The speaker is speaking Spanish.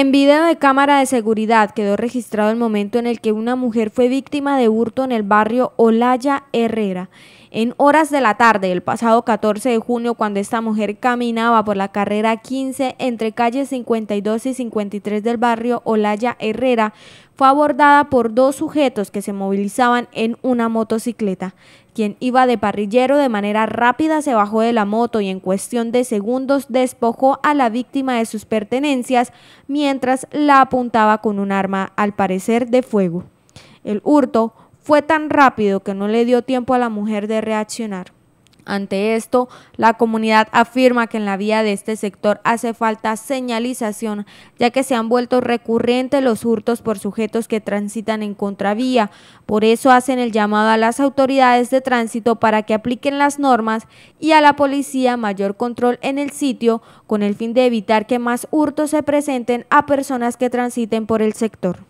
En video de cámara de seguridad quedó registrado el momento en el que una mujer fue víctima de hurto en el barrio Olaya Herrera. En horas de la tarde del pasado 14 de junio, cuando esta mujer caminaba por la carrera 15 entre calles 52 y 53 del barrio Olaya Herrera, fue abordada por dos sujetos que se movilizaban en una motocicleta. Quien iba de parrillero de manera rápida se bajó de la moto y en cuestión de segundos despojó a la víctima de sus pertenencias mientras mientras la apuntaba con un arma, al parecer de fuego. El hurto fue tan rápido que no le dio tiempo a la mujer de reaccionar. Ante esto, la comunidad afirma que en la vía de este sector hace falta señalización, ya que se han vuelto recurrentes los hurtos por sujetos que transitan en contravía. Por eso hacen el llamado a las autoridades de tránsito para que apliquen las normas y a la policía mayor control en el sitio con el fin de evitar que más hurtos se presenten a personas que transiten por el sector.